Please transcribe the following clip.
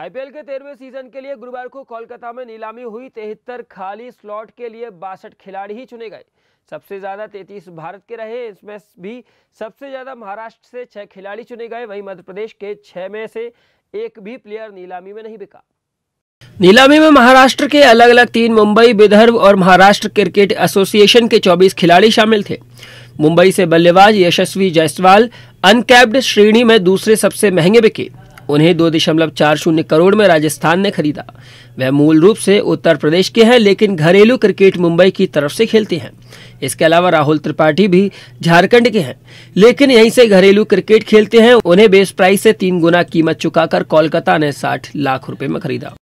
IPL के तेरहवें season के लिए गुरुवार को कोलकाता में नीलामी हुई तिहत्तर खाली स्लॉट के लिए बासठ खिलाड़ी ही चुने गए सबसे ज़्यादा 33 भारत के रहे इसमें भी सबसे ज़्यादा महाराष्ट्र से छः खिलाड़ी चुने गए वहीं मध्य प्रदेश के छः में से एक भी प्लेयर नीलामी में नहीं बिका नीलामी में महाराष्ट्र के अलग अलग तीन मुंबई विदर्भ और महाराष्ट्र क्रिकेट एसोसिएशन के 24 खिलाड़ी शामिल थे मुंबई से बल्लेबाज यशस्वी जायसवाल अनकैप्ड श्रेणी में दूसरे सबसे महंगे बिके उन्हें दो दशमलव चार शून्य करोड़ में राजस्थान ने खरीदा वह मूल रूप से उत्तर प्रदेश के हैं लेकिन घरेलू क्रिकेट मुंबई की तरफ से खेलते हैं इसके अलावा राहुल त्रिपाठी भी झारखंड के हैं लेकिन यहीं से घरेलू क्रिकेट खेलते हैं उन्हें बेस प्राइस से तीन गुना कीमत चुकाकर कोलकाता ने साठ लाख रुपए में खरीदा